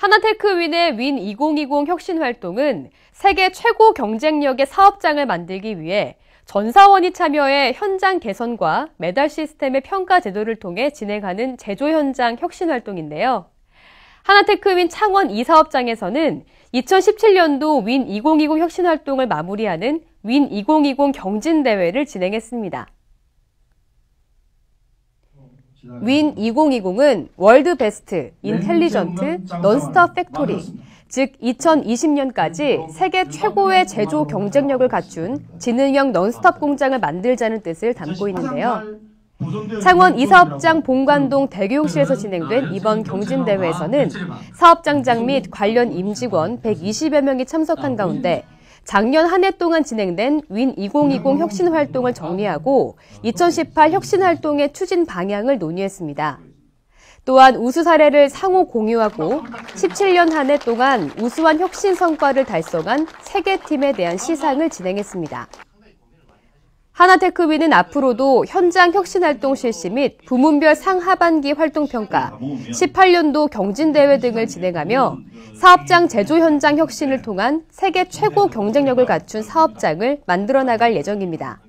하나테크윈의 윈2020 혁신 활동은 세계 최고 경쟁력의 사업장을 만들기 위해 전사원이 참여해 현장 개선과 메달 시스템의 평가 제도를 통해 진행하는 제조 현장 혁신 활동인데요. 하나테크윈 창원 이 사업장에서는 2017년도 윈2020 혁신 활동을 마무리하는 윈2020 경진대회를 진행했습니다. 윈 2020은 월드 베스트, 인텔리전트, 넌스터 팩토리, 즉 2020년까지 세계 그 최고의 제조 경쟁력을 갖춘 지능형 넌스톱 공장을 만들자는 뜻을 담고 있는데요. 창원 이사업장 본관동 대교육실에서 진행된 아, 이번 경진대회에서는 아, 사업장장 및 관련 임직원 120여 명이 참석한 아, 가운데 음. 작년 한 해 동안 진행된 윈 2020 혁신 활동을 정리하고 2018 혁신 활동의 추진 방향을 논의했습니다. 또한 우수 사례를 상호 공유하고 17년 한 해 동안 우수한 혁신 성과를 달성한 세 개 팀에 대한 시상을 진행했습니다. 하나테크비는 앞으로도 현장 혁신활동 실시 및 부문별 상하반기 활동평가, 18년도 경진대회 등을 진행하며 사업장 제조 현장 혁신을 통한 세계 최고 경쟁력을 갖춘 사업장을 만들어 나갈 예정입니다.